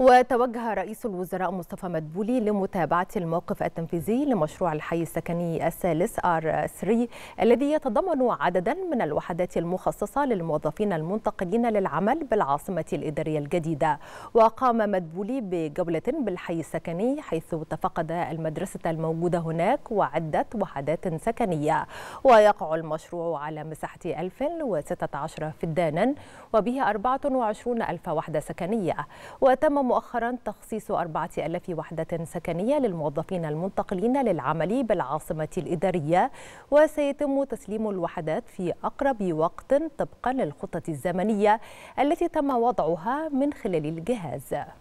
وتوجه رئيس الوزراء مصطفى مدبولي لمتابعة الموقف التنفيذي لمشروع الحي السكني الثالث ار 3 الذي يتضمن عددا من الوحدات المخصصة للموظفين المنتقلين للعمل بالعاصمة الإدارية الجديدة وقام مدبولي بجولة بالحي السكني حيث تفقد المدرسة الموجودة هناك وعدة وحدات سكنية ويقع المشروع على مساحة 1016 فدانا وبه 24 ألف وحدة سكنية وتم مؤخرا تخصيص 4000 وحدة سكنية للموظفين المنتقلين للعمل بالعاصمة الإدارية وسيتم تسليم الوحدات في أقرب وقت طبقا للخطة الزمنية التي تم وضعها من خلال الجهاز